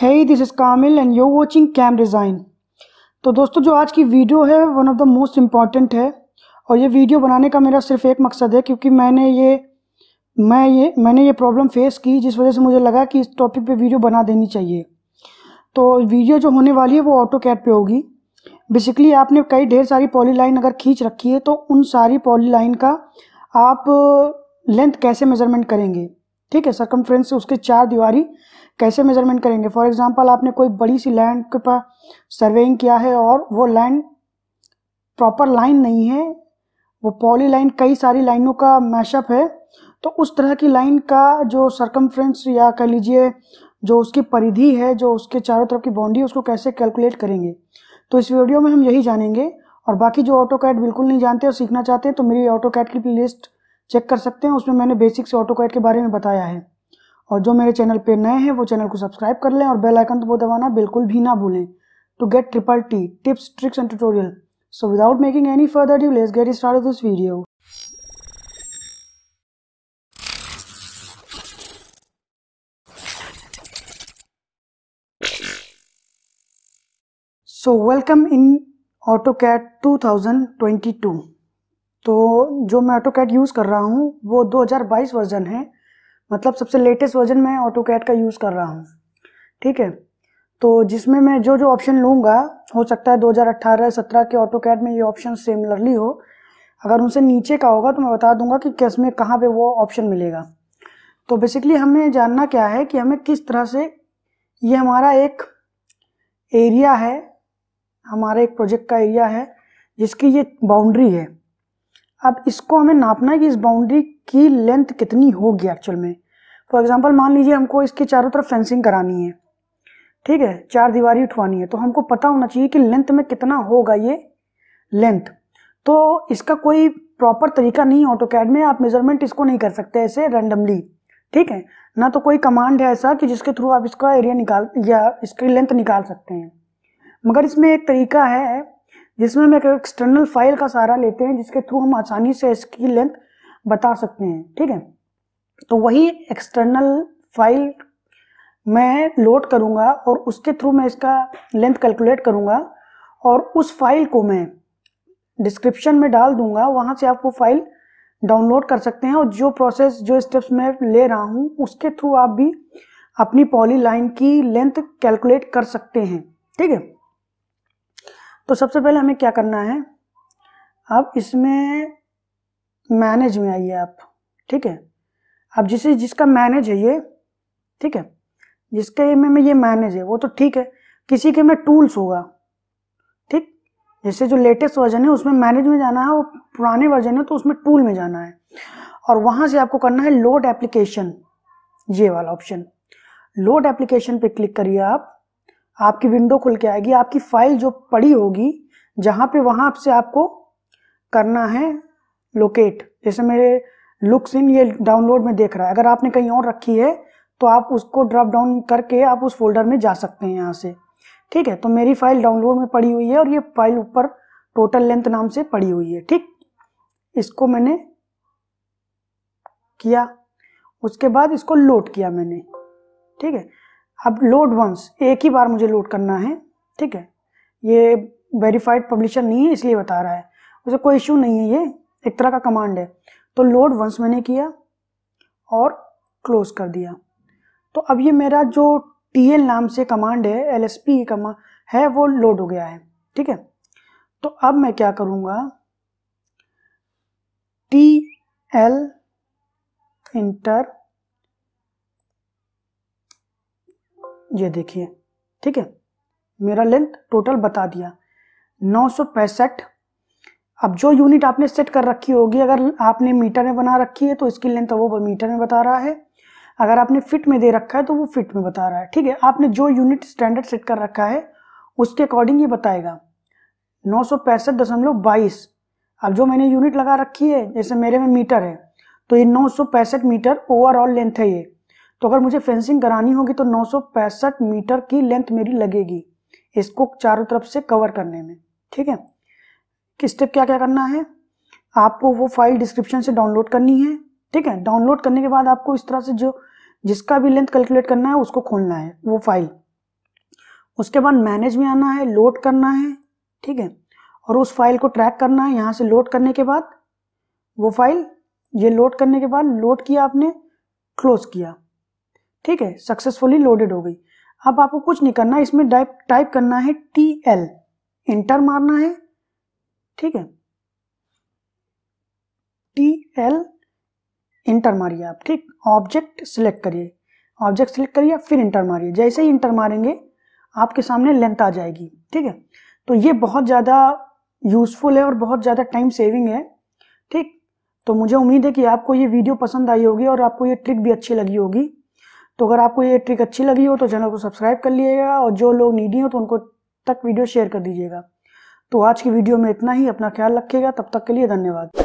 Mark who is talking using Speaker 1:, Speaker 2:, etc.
Speaker 1: है this is Kamil and you watching cam design तो दोस्तों जो आज की वीडियो है one of the most important है और ये वीडियो बनाने का मेरा सिर्फ एक मकसद है क्योंकि मैंने ये मैं ये मैंने ये प्रॉब्लम फेस की जिस वजह से मुझे लगा कि इस टॉपिक पे वीडियो बना देनी चाहिए तो वीडियो जो होने वाली है वो ऑटो कैट पर होगी बेसिकली आपने कई ढेर सारी पॉली लाइन अगर खींच रखी है तो उन सारी पॉली लाइन का आप लेंथ कैसे मेज़रमेंट करेंगे ठीक है सर्कमफ्रेंस से उसके चार दीवारी कैसे मेजरमेंट करेंगे फॉर एग्जाम्पल आपने कोई बड़ी सी लैंड के पास सर्वेइंग किया है और वो लैंड प्रॉपर लाइन नहीं है वो पॉली लाइन कई सारी लाइनों का मैशअप है तो उस तरह की लाइन का जो सरकमफ्रेंस या कह लीजिए जो उसकी परिधि है जो उसके चारों तरफ की बाउंड्री है उसको कैसे कैलकुलेट करेंगे तो इस वीडियो में हम यही जानेंगे और बाकी जो ऑटो कैट बिल्कुल नहीं जानते और सीखना चाहते हैं तो मेरी ऑटो कैट की प्ले लिस्ट चेक कर सकते हैं उसमें मैंने बेसिक से ऑटो के बारे में बताया है और जो मेरे चैनल पे नए हैं वो चैनल को सब्सक्राइब कर लें और बेल आइकन तो वो दबाना बिल्कुल भी ना भूलें to get triple T tips tricks and tutorial so without making any further due let's get start this video So two thousand twenty two तो जो मैं ऑटो कैट यूज़ कर रहा हूँ वो 2022 वर्जन है मतलब सबसे लेटेस्ट वर्जन मैं ऑटो कैट का यूज़ कर रहा हूँ ठीक है तो जिसमें मैं जो जो ऑप्शन लूँगा हो सकता है 2018-17 के ऑटो कैट में ये ऑप्शन सिमिलरली हो अगर उनसे नीचे का होगा तो मैं बता दूंगा कि किस में कहाँ पर वो ऑप्शन मिलेगा तो बेसिकली हमें जानना क्या है कि हमें किस तरह से ये हमारा एक एरिया है हमारा एक प्रोजेक्ट का एरिया है जिसकी ये बाउंड्री है अब इसको हमें नापना है कि इस बाउंड्री की लेंथ कितनी होगी एक्चुअल में फॉर एग्जाम्पल मान लीजिए हमको इसके चारों तरफ फेंसिंग करानी है ठीक है चार दीवारी उठवानी है तो हमको पता होना चाहिए कि लेंथ में कितना होगा ये लेंथ तो इसका कोई प्रॉपर तरीका नहीं ऑटो कैड में आप मेजरमेंट इसको नहीं कर सकते ऐसे रैंडमली ठीक है ना तो कोई कमांड है ऐसा कि जिसके थ्रू आप इसका एरिया निकाल या इसकी लेंथ निकाल सकते हैं मगर इसमें एक तरीका है जिसमें हम एक एक्सटर्नल फाइल का सहारा लेते हैं जिसके थ्रू हम आसानी से इसकी लेंथ बता सकते हैं ठीक है तो वही एक्सटर्नल फाइल मैं लोड करूँगा और उसके थ्रू मैं इसका लेंथ कैलकुलेट करूँगा और उस फाइल को मैं डिस्क्रिप्शन में डाल दूंगा वहाँ से आप वो फाइल डाउनलोड कर सकते हैं और जो प्रोसेस जो स्टेप्स मैं ले रहा हूँ उसके थ्रू आप भी अपनी पॉली लाइन की लेंथ कैलकुलेट कर सकते हैं ठीक है तो सबसे पहले हमें क्या करना है अब इसमें मैनेज में आइए आप ठीक है अब जिसे जिसका मैनेज है ये ठीक है जिसके में ये मैनेज है वो तो ठीक है किसी के में टूल्स होगा ठीक जैसे जो लेटेस्ट वर्जन है उसमें मैनेज में जाना है वो पुराने वर्जन है तो उसमें टूल में जाना है और वहां से आपको करना है लोड एप्लीकेशन ये वाला ऑप्शन लोड एप्लीकेशन पे क्लिक करिए आप आपकी विंडो खुल के आएगी आपकी फाइल जो पड़ी होगी जहाँ पे वहाँ से आपको करना है लोकेट जैसे मेरे लुक्स इन ये डाउनलोड में देख रहा है अगर आपने कहीं और रखी है तो आप उसको ड्रॉप डाउन करके आप उस फोल्डर में जा सकते हैं यहाँ से ठीक है तो मेरी फाइल डाउनलोड में पड़ी हुई है और ये फाइल ऊपर टोटल लेंथ नाम से पड़ी हुई है ठीक इसको मैंने किया उसके बाद इसको लोड किया मैंने ठीक है अब लोड वंस एक ही बार मुझे लोड करना है ठीक है ये वेरीफाइड पब्लिशर नहीं है इसलिए बता रहा है उसे कोई इशू नहीं है ये एक तरह का कमांड है तो लोड वंस मैंने किया और क्लोज कर दिया तो अब ये मेरा जो टी नाम से कमांड है एल एस पी कमांड है वो लोड हो गया है ठीक है तो अब मैं क्या करूँगा टी एल इंटर ये देखिए ठीक है मेरा लेंथ टोटल बता दिया नौ अब जो यूनिट आपने सेट कर रखी होगी अगर आपने मीटर में बना रखी है तो इसकी लेंथ वो मीटर में बता रहा है अगर आपने फिट में दे रखा है तो वो फिट में बता रहा है ठीक है आपने जो यूनिट स्टैंडर्ड सेट कर रखा है उसके अकॉर्डिंग ये बताएगा नौ दशमलव बाईस अब जो मैंने यूनिट लगा रखी है जैसे मेरे में मीटर है तो ये नौ मीटर ओवरऑल लेंथ है ये तो अगर मुझे फेंसिंग करानी होगी तो नौ मीटर की लेंथ मेरी लगेगी इसको चारों तरफ से कवर करने में ठीक है कि स्टेप क्या क्या करना है आपको वो फाइल डिस्क्रिप्शन से डाउनलोड करनी है ठीक है डाउनलोड करने के बाद आपको इस तरह से जो जिसका भी लेंथ कैलकुलेट करना है उसको खोलना है वो फाइल उसके बाद मैनेज में आना है लोड करना है ठीक है और उस फाइल को ट्रैक करना है यहाँ से लोड करने के बाद वो फाइल ये लोड करने के बाद लोड किया आपने क्लोज किया ठीक है सक्सेसफुली लोडेड हो गई अब आपको कुछ नहीं करना इसमें टाइप टाइप करना है टी एल इंटर मारना है ठीक है टी एल इंटर मारिए आप ठीक ऑब्जेक्ट सिलेक्ट करिए ऑब्जेक्ट सिलेक्ट करिए फिर इंटर मारिए जैसे ही इंटर मारेंगे आपके सामने लेंथ आ जाएगी ठीक है तो ये बहुत ज़्यादा यूज़फुल है और बहुत ज़्यादा टाइम सेविंग है ठीक तो मुझे उम्मीद है कि आपको ये वीडियो पसंद आई होगी और आपको ये ट्रिक भी अच्छी लगी होगी तो अगर आपको ये ट्रिक अच्छी लगी हो तो चैनल को सब्सक्राइब कर लीजिएगा और जो लोग नीडी हो तो उनको तक वीडियो शेयर कर दीजिएगा तो आज की वीडियो में इतना ही अपना ख्याल रखिएगा तब तक के लिए धन्यवाद